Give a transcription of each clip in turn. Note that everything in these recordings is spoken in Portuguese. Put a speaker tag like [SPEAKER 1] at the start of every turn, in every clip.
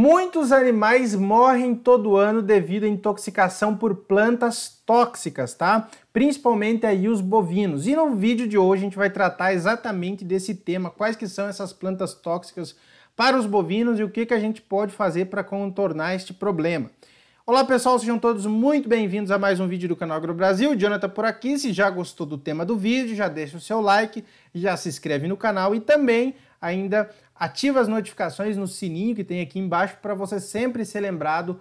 [SPEAKER 1] Muitos animais morrem todo ano devido à intoxicação por plantas tóxicas, tá? Principalmente aí os bovinos. E no vídeo de hoje a gente vai tratar exatamente desse tema, quais que são essas plantas tóxicas para os bovinos e o que, que a gente pode fazer para contornar este problema. Olá pessoal, sejam todos muito bem-vindos a mais um vídeo do canal Agro Brasil. Jonathan por aqui. Se já gostou do tema do vídeo, já deixa o seu like, já se inscreve no canal e também ainda ativa as notificações no sininho que tem aqui embaixo para você sempre ser lembrado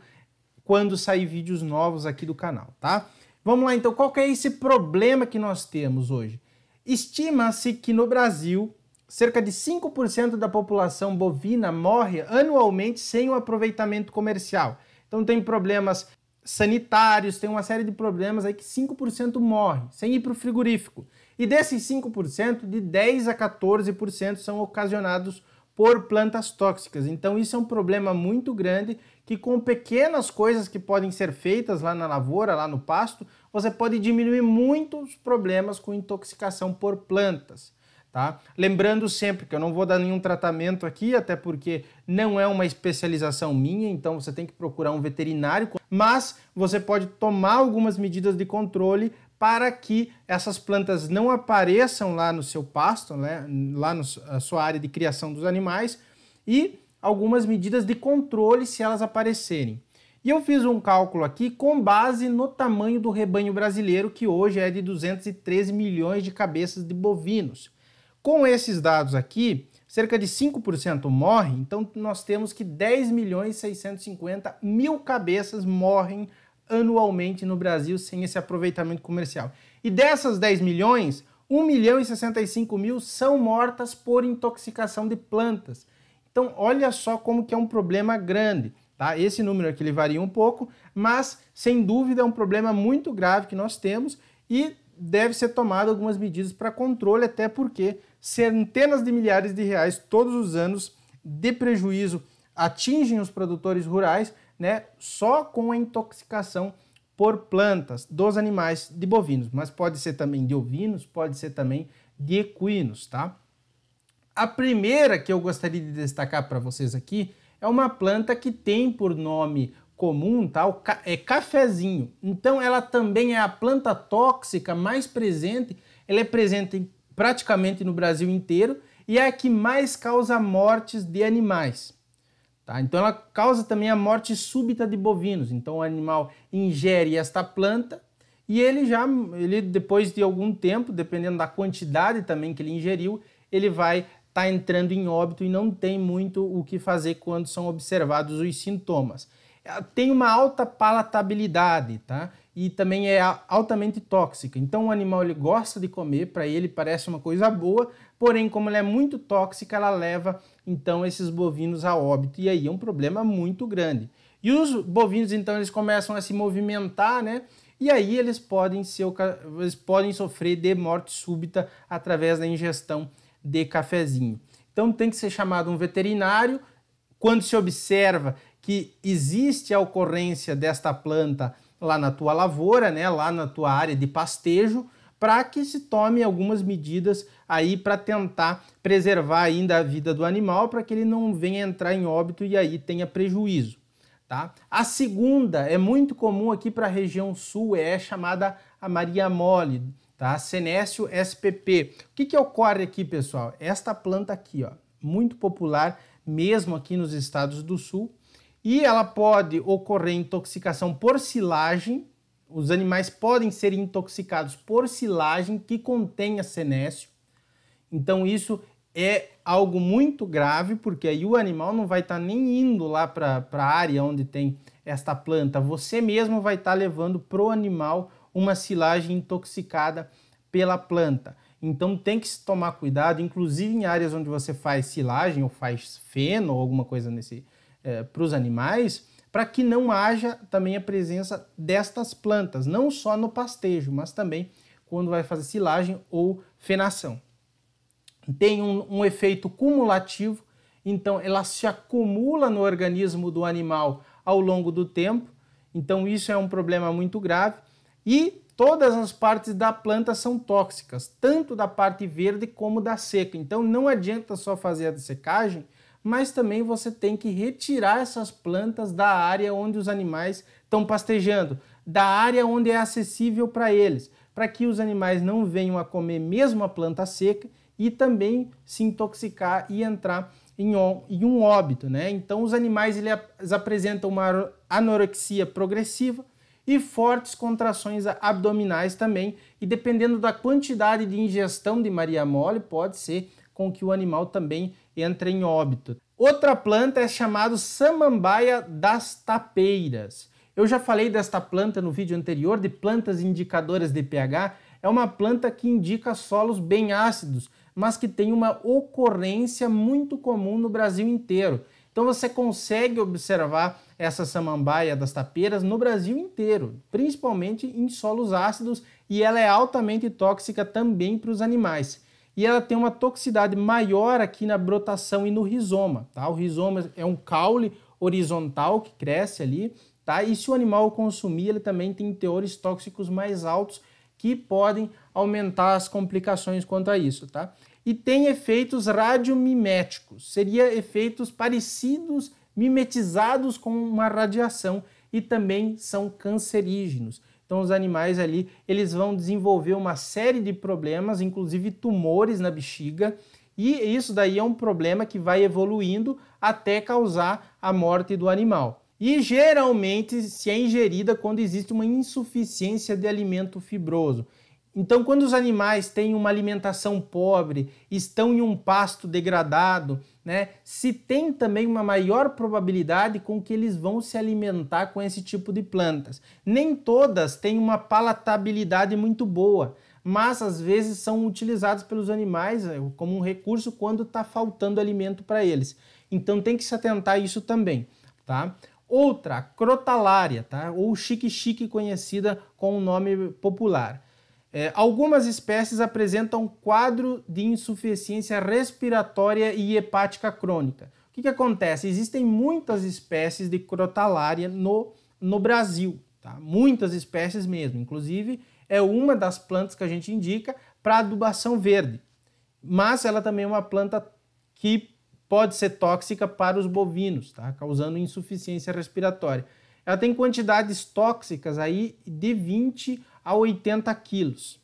[SPEAKER 1] quando sair vídeos novos aqui do canal, tá? Vamos lá então, qual é esse problema que nós temos hoje? Estima-se que no Brasil cerca de 5% da população bovina morre anualmente sem o aproveitamento comercial. Então tem problemas sanitários, tem uma série de problemas aí que 5% morre sem ir para o frigorífico. E desses 5%, de 10 a 14% são ocasionados por plantas tóxicas. Então isso é um problema muito grande que com pequenas coisas que podem ser feitas lá na lavoura, lá no pasto, você pode diminuir muitos problemas com intoxicação por plantas. Tá? Lembrando sempre que eu não vou dar nenhum tratamento aqui, até porque não é uma especialização minha, então você tem que procurar um veterinário, mas você pode tomar algumas medidas de controle para que essas plantas não apareçam lá no seu pasto, né? lá na sua área de criação dos animais, e algumas medidas de controle se elas aparecerem. E eu fiz um cálculo aqui com base no tamanho do rebanho brasileiro, que hoje é de 213 milhões de cabeças de bovinos. Com esses dados aqui, cerca de 5% morre, então nós temos que 10 milhões 650 mil cabeças morrem anualmente no Brasil sem esse aproveitamento comercial. E dessas 10 milhões, 1 milhão e 65 mil são mortas por intoxicação de plantas. Então, olha só como que é um problema grande. Tá? Esse número aqui ele varia um pouco, mas sem dúvida é um problema muito grave que nós temos e deve ser tomado algumas medidas para controle, até porque centenas de milhares de reais todos os anos de prejuízo atingem os produtores rurais, né, só com a intoxicação por plantas dos animais de bovinos, mas pode ser também de ovinos, pode ser também de equinos, tá? A primeira que eu gostaria de destacar para vocês aqui é uma planta que tem por nome comum, tá? é cafezinho. Então ela também é a planta tóxica mais presente, ela é presente em praticamente no Brasil inteiro e é a que mais causa mortes de animais. Tá? Então ela causa também a morte súbita de bovinos. Então o animal ingere esta planta e ele já, ele depois de algum tempo, dependendo da quantidade também que ele ingeriu, ele vai estar tá entrando em óbito e não tem muito o que fazer quando são observados os sintomas. Tem uma alta palatabilidade, tá? e também é altamente tóxica. Então o animal ele gosta de comer, para ele parece uma coisa boa, porém como ela é muito tóxica, ela leva então esses bovinos a óbito e aí é um problema muito grande. E os bovinos então eles começam a se movimentar, né? E aí eles podem ser eles podem sofrer de morte súbita através da ingestão de cafezinho. Então tem que ser chamado um veterinário quando se observa que existe a ocorrência desta planta lá na tua lavoura, né, lá na tua área de pastejo, para que se tome algumas medidas aí para tentar preservar ainda a vida do animal, para que ele não venha entrar em óbito e aí tenha prejuízo. Tá? A segunda é muito comum aqui para a região sul, é chamada a Maria Mole, tá? Senécio SPP. O que, que ocorre aqui, pessoal? Esta planta aqui, ó, muito popular mesmo aqui nos estados do sul, e ela pode ocorrer intoxicação por silagem. Os animais podem ser intoxicados por silagem que contenha cenécio. Então isso é algo muito grave, porque aí o animal não vai estar tá nem indo lá para a área onde tem esta planta. Você mesmo vai estar tá levando para o animal uma silagem intoxicada pela planta. Então tem que se tomar cuidado, inclusive em áreas onde você faz silagem ou faz feno ou alguma coisa nesse, é, para os animais, para que não haja também a presença destas plantas, não só no pastejo, mas também quando vai fazer silagem ou fenação. Tem um, um efeito cumulativo, então ela se acumula no organismo do animal ao longo do tempo, então isso é um problema muito grave. E todas as partes da planta são tóxicas, tanto da parte verde como da seca. Então não adianta só fazer a secagem mas também você tem que retirar essas plantas da área onde os animais estão pastejando, da área onde é acessível para eles, para que os animais não venham a comer mesmo a planta seca e também se intoxicar e entrar em um óbito, né? Então os animais eles apresentam uma anorexia progressiva e fortes contrações abdominais também, e dependendo da quantidade de ingestão de maria mole, pode ser com que o animal também entra em óbito. Outra planta é chamada samambaia das tapeiras. Eu já falei desta planta no vídeo anterior de plantas indicadoras de pH. É uma planta que indica solos bem ácidos, mas que tem uma ocorrência muito comum no Brasil inteiro. Então você consegue observar essa samambaia das tapeiras no Brasil inteiro, principalmente em solos ácidos, e ela é altamente tóxica também para os animais e ela tem uma toxicidade maior aqui na brotação e no rizoma, tá? O rizoma é um caule horizontal que cresce ali, tá? E se o animal consumir, ele também tem teores tóxicos mais altos que podem aumentar as complicações quanto a isso, tá? E tem efeitos radiomiméticos, seria efeitos parecidos, mimetizados com uma radiação e também são cancerígenos. Então os animais ali, eles vão desenvolver uma série de problemas, inclusive tumores na bexiga, e isso daí é um problema que vai evoluindo até causar a morte do animal. E geralmente se é ingerida quando existe uma insuficiência de alimento fibroso. Então, quando os animais têm uma alimentação pobre, estão em um pasto degradado, né, se tem também uma maior probabilidade com que eles vão se alimentar com esse tipo de plantas. Nem todas têm uma palatabilidade muito boa, mas às vezes são utilizados pelos animais né, como um recurso quando está faltando alimento para eles. Então tem que se atentar a isso também, tá? Outra, crotalária, tá? Ou chique-chique conhecida com o um nome popular. É, algumas espécies apresentam quadro de insuficiência respiratória e hepática crônica. O que, que acontece? Existem muitas espécies de crotalária no, no Brasil, tá? muitas espécies mesmo. Inclusive, é uma das plantas que a gente indica para adubação verde, mas ela também é uma planta que pode ser tóxica para os bovinos, tá? causando insuficiência respiratória. Ela tem quantidades tóxicas aí de 20 a 80 quilos.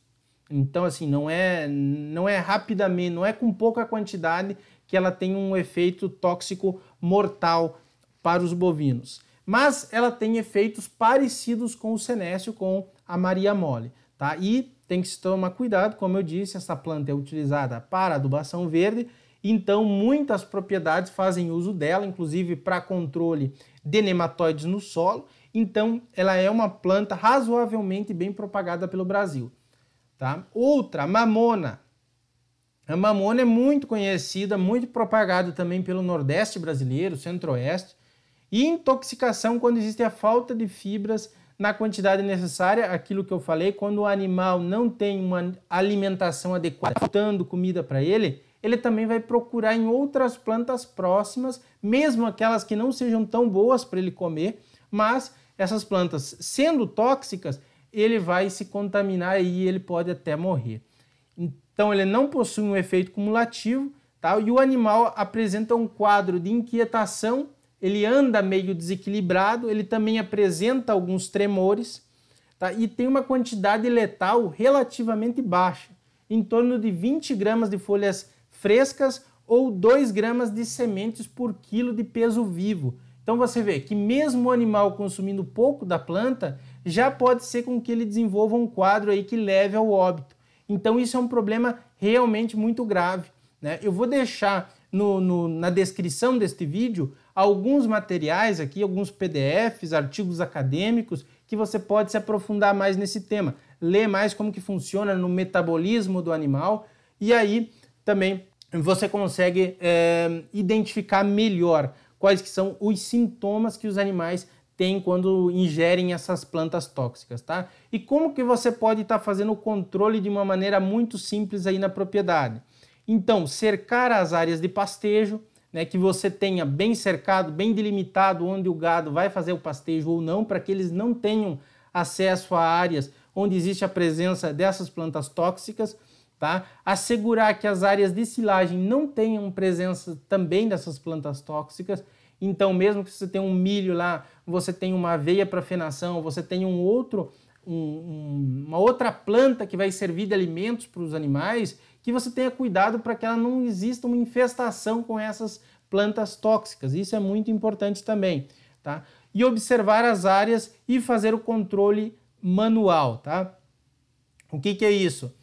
[SPEAKER 1] Então, assim, não é, não é rapidamente, não é com pouca quantidade que ela tem um efeito tóxico mortal para os bovinos. Mas ela tem efeitos parecidos com o senécio, com a Maria Mole. Tá? E tem que se tomar cuidado, como eu disse, essa planta é utilizada para adubação verde, então muitas propriedades fazem uso dela, inclusive para controle de nematóides no solo. Então, ela é uma planta razoavelmente bem propagada pelo Brasil. Tá? Outra, a mamona. A mamona é muito conhecida, muito propagada também pelo Nordeste brasileiro, Centro-Oeste. E intoxicação quando existe a falta de fibras na quantidade necessária, aquilo que eu falei, quando o animal não tem uma alimentação adequada, faltando comida para ele, ele também vai procurar em outras plantas próximas, mesmo aquelas que não sejam tão boas para ele comer, mas essas plantas, sendo tóxicas, ele vai se contaminar e ele pode até morrer. Então ele não possui um efeito cumulativo, tá? E o animal apresenta um quadro de inquietação, ele anda meio desequilibrado, ele também apresenta alguns tremores, tá? E tem uma quantidade letal relativamente baixa, em torno de 20 gramas de folhas frescas ou 2 gramas de sementes por quilo de peso vivo. Então você vê que mesmo o animal consumindo pouco da planta, já pode ser com que ele desenvolva um quadro aí que leve ao óbito. Então isso é um problema realmente muito grave. Né? Eu vou deixar no, no, na descrição deste vídeo alguns materiais aqui, alguns PDFs, artigos acadêmicos que você pode se aprofundar mais nesse tema, ler mais como que funciona no metabolismo do animal e aí também você consegue é, identificar melhor quais que são os sintomas que os animais têm quando ingerem essas plantas tóxicas, tá? E como que você pode estar tá fazendo o controle de uma maneira muito simples aí na propriedade. Então, cercar as áreas de pastejo, né, que você tenha bem cercado, bem delimitado onde o gado vai fazer o pastejo ou não, para que eles não tenham acesso a áreas onde existe a presença dessas plantas tóxicas Tá? Assegurar que as áreas de silagem não tenham presença também dessas plantas tóxicas. Então, mesmo que você tenha um milho lá, você tenha uma aveia para fenação, você tenha um outro, um, um, uma outra planta que vai servir de alimentos para os animais, que você tenha cuidado para que ela não exista uma infestação com essas plantas tóxicas. Isso é muito importante também, tá? E observar as áreas e fazer o controle manual, tá? O que, que é isso?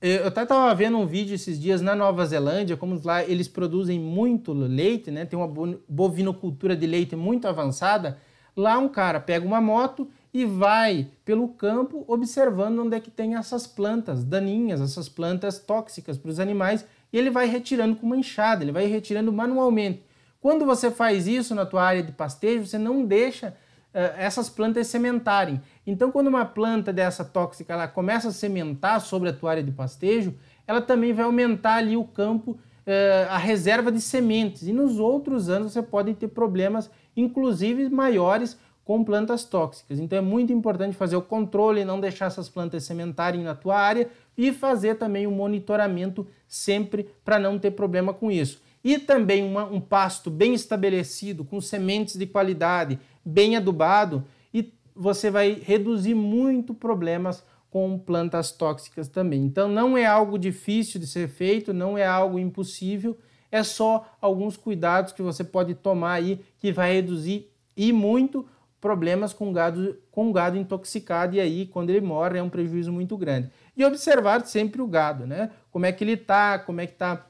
[SPEAKER 1] Eu até estava vendo um vídeo esses dias na Nova Zelândia, como lá eles produzem muito leite, né? Tem uma bovinocultura de leite muito avançada. Lá um cara pega uma moto e vai pelo campo observando onde é que tem essas plantas daninhas, essas plantas tóxicas para os animais, e ele vai retirando com uma enxada, ele vai retirando manualmente. Quando você faz isso na tua área de pastejo, você não deixa eh, essas plantas sementarem. Então, quando uma planta dessa tóxica ela começa a sementar sobre a tua área de pastejo, ela também vai aumentar ali o campo, eh, a reserva de sementes. E nos outros anos você pode ter problemas, inclusive maiores, com plantas tóxicas. Então é muito importante fazer o controle, não deixar essas plantas sementarem na tua área e fazer também o um monitoramento sempre para não ter problema com isso e também uma, um pasto bem estabelecido, com sementes de qualidade, bem adubado, e você vai reduzir muito problemas com plantas tóxicas também. Então não é algo difícil de ser feito, não é algo impossível, é só alguns cuidados que você pode tomar aí que vai reduzir e muito problemas com gado, com gado intoxicado e aí quando ele morre é um prejuízo muito grande. E observar sempre o gado, né? Como é que ele tá, como é que tá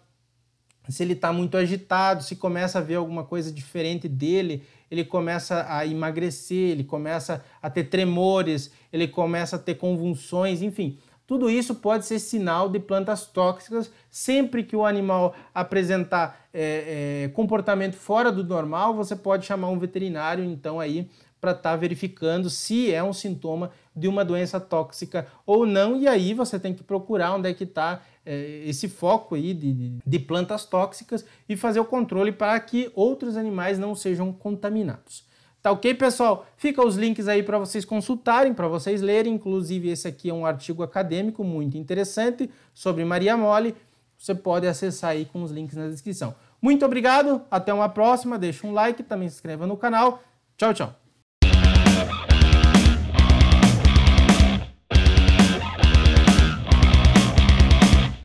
[SPEAKER 1] se ele está muito agitado, se começa a ver alguma coisa diferente dele, ele começa a emagrecer, ele começa a ter tremores, ele começa a ter convulsões, enfim. Tudo isso pode ser sinal de plantas tóxicas. Sempre que o animal apresentar é, é, comportamento fora do normal, você pode chamar um veterinário, então, aí para estar tá verificando se é um sintoma de uma doença tóxica ou não. E aí você tem que procurar onde é que está é, esse foco aí de, de plantas tóxicas e fazer o controle para que outros animais não sejam contaminados. Tá ok, pessoal? Fica os links aí para vocês consultarem, para vocês lerem. Inclusive, esse aqui é um artigo acadêmico muito interessante sobre Maria Mole. Você pode acessar aí com os links na descrição. Muito obrigado, até uma próxima. Deixa um like, também se inscreva no canal. Tchau, tchau.